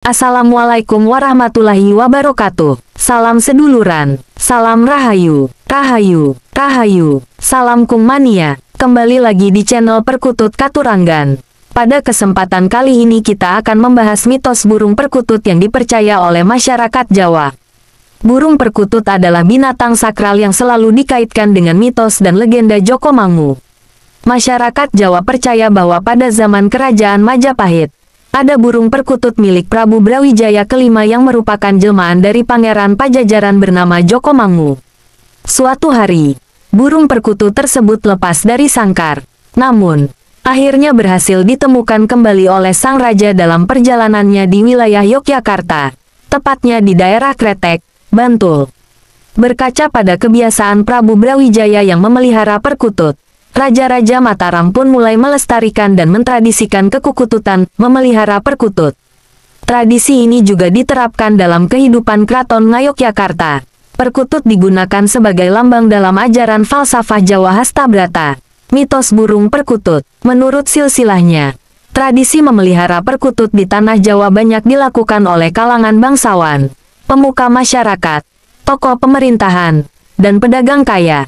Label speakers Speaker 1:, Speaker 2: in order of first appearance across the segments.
Speaker 1: Assalamualaikum warahmatullahi wabarakatuh. Salam seduluran. Salam rahayu, rahayu, rahayu. Salam kumania. Kembali lagi di channel Perkutut katuranggan. Pada kesempatan kali ini kita akan membahas mitos burung perkutut yang dipercaya oleh masyarakat Jawa. Burung perkutut adalah binatang sakral yang selalu dikaitkan dengan mitos dan legenda Joko Mangu. Masyarakat Jawa percaya bahwa pada zaman kerajaan Majapahit, ada burung perkutut milik Prabu Brawijaya kelima yang merupakan jelmaan dari Pangeran Pajajaran bernama Joko Mangu. Suatu hari, burung perkutut tersebut lepas dari sangkar. Namun, akhirnya berhasil ditemukan kembali oleh sang raja dalam perjalanannya di wilayah Yogyakarta, tepatnya di daerah Kretek, Bantul. Berkaca pada kebiasaan Prabu Brawijaya yang memelihara perkutut, Raja-Raja Mataram pun mulai melestarikan dan mentradisikan kekukututan, memelihara perkutut. Tradisi ini juga diterapkan dalam kehidupan keraton Ngayogyakarta. Perkutut digunakan sebagai lambang dalam ajaran falsafah Jawa Hastabrata. Mitos burung perkutut, menurut silsilahnya, tradisi memelihara perkutut di tanah Jawa banyak dilakukan oleh kalangan bangsawan, pemuka masyarakat, tokoh pemerintahan, dan pedagang kaya.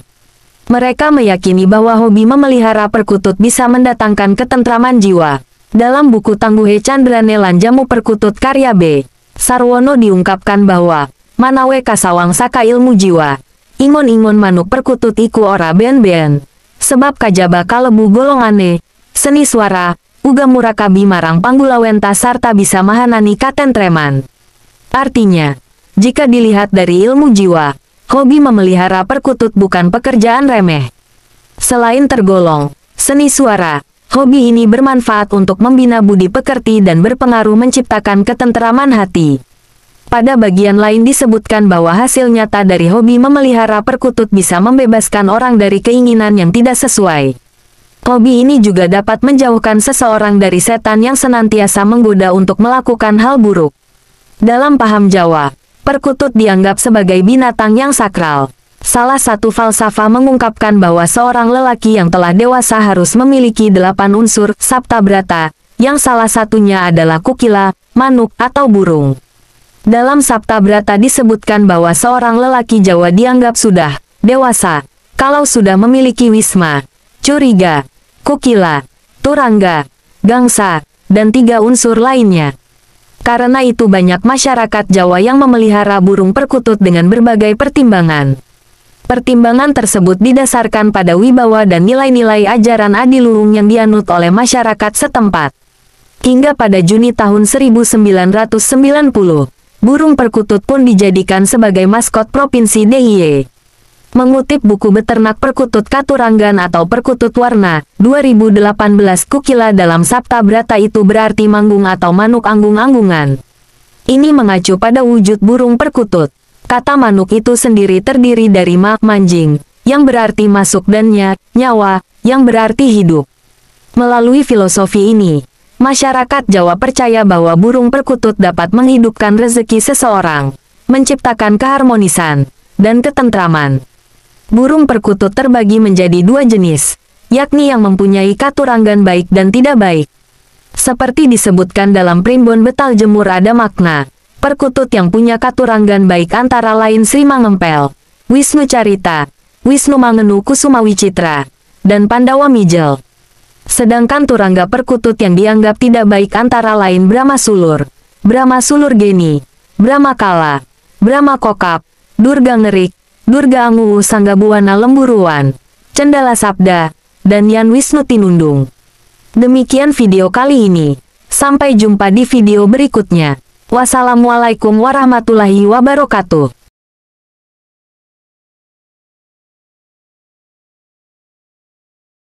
Speaker 1: Mereka meyakini bahwa hobi memelihara perkutut bisa mendatangkan ketentraman jiwa. Dalam buku Tangguhe Chandranelan Jamu Perkutut karya B. Sarwono diungkapkan bahwa Manawe Kasawang Saka Ilmu Jiwa. Ingon-ingon manuk perkutut iku ora ben-ben. Sebab kajaba kalebu golongane, seni suara, uga murakabi marang panggulawenta sarta bisa mahanani katentreman. Artinya, jika dilihat dari ilmu jiwa, hobi memelihara perkutut bukan pekerjaan remeh. Selain tergolong seni suara, hobi ini bermanfaat untuk membina budi pekerti dan berpengaruh menciptakan ketenteraman hati. Pada bagian lain disebutkan bahwa hasil nyata dari hobi memelihara perkutut bisa membebaskan orang dari keinginan yang tidak sesuai. Hobi ini juga dapat menjauhkan seseorang dari setan yang senantiasa menggoda untuk melakukan hal buruk. Dalam paham Jawa, perkutut dianggap sebagai binatang yang sakral. Salah satu falsafah mengungkapkan bahwa seorang lelaki yang telah dewasa harus memiliki delapan unsur sabta brata, yang salah satunya adalah kukila, manuk, atau burung. Dalam Sabta Brata disebutkan bahwa seorang lelaki Jawa dianggap sudah dewasa kalau sudah memiliki wisma, curiga, kukila, turangga, gangsa, dan tiga unsur lainnya. Karena itu banyak masyarakat Jawa yang memelihara burung perkutut dengan berbagai pertimbangan. Pertimbangan tersebut didasarkan pada wibawa dan nilai-nilai ajaran adiluhung yang dianut oleh masyarakat setempat. Hingga pada Juni tahun 1990, burung perkutut pun dijadikan sebagai maskot Provinsi DIY. E. Mengutip buku Beternak Perkutut Katuranggan atau Perkutut Warna, 2018 Kukila dalam Sabta Brata itu berarti manggung atau manuk anggung-anggungan. Ini mengacu pada wujud burung perkutut. Kata manuk itu sendiri terdiri dari ma, manjing, yang berarti masuk dan nyat, nyawa, yang berarti hidup. Melalui filosofi ini, masyarakat Jawa percaya bahwa burung perkutut dapat menghidupkan rezeki seseorang, menciptakan keharmonisan, dan ketentraman burung perkutut terbagi menjadi dua jenis, yakni yang mempunyai katuranggan baik dan tidak baik. Seperti disebutkan dalam primbon betal jemur ada makna, perkutut yang punya katuranggan baik antara lain Sri Mangempel, Wisnu Carita, Wisnu Mangenu Kusuma Wicitra, dan Pandawa Mijel. Sedangkan turangga perkutut yang dianggap tidak baik antara lain Brahma Sulur, Brahma Sulur Geni, Brahma Kala, Brahma Kokap, Durga Ngerik, Durga Angu Sanggabuana Lemburuan, Cendala Sabda, dan Yan Wisnu Tinundung. Demikian video kali ini. Sampai jumpa di video berikutnya. Wassalamualaikum warahmatullahi wabarakatuh.